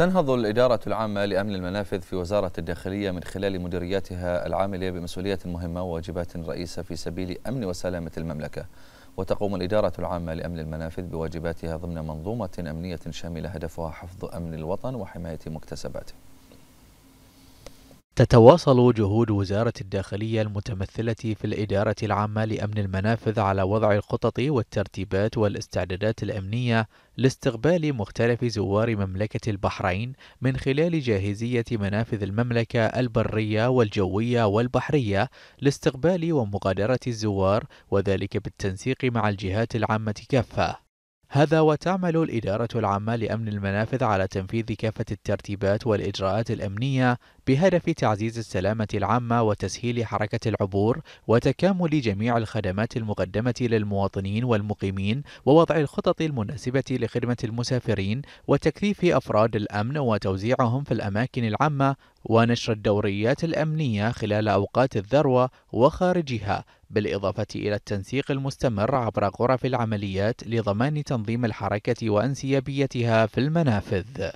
تنهض الإدارة العامة لأمن المنافذ في وزارة الداخلية من خلال مديرياتها العاملة بمسؤولية مهمة وواجبات رئيسة في سبيل أمن وسلامة المملكة وتقوم الإدارة العامة لأمن المنافذ بواجباتها ضمن منظومة أمنية شاملة هدفها حفظ أمن الوطن وحماية مكتسباته تتواصل جهود وزارة الداخلية المتمثلة في الإدارة العامة لأمن المنافذ على وضع الخطط والترتيبات والاستعدادات الأمنية لاستقبال مختلف زوار مملكة البحرين من خلال جاهزية منافذ المملكة البرية والجوية والبحرية لاستقبال ومغادرة الزوار وذلك بالتنسيق مع الجهات العامة كافة. هذا وتعمل الإدارة العامة لأمن المنافذ على تنفيذ كافة الترتيبات والإجراءات الأمنية بهدف تعزيز السلامة العامة وتسهيل حركة العبور وتكامل جميع الخدمات المقدمة للمواطنين والمقيمين ووضع الخطط المناسبة لخدمة المسافرين وتكثيف أفراد الأمن وتوزيعهم في الأماكن العامة ونشر الدوريات الأمنية خلال أوقات الذروة وخارجها بالإضافة إلى التنسيق المستمر عبر غرف العمليات لضمان تنظيم الحركة وأنسيابيتها في المنافذ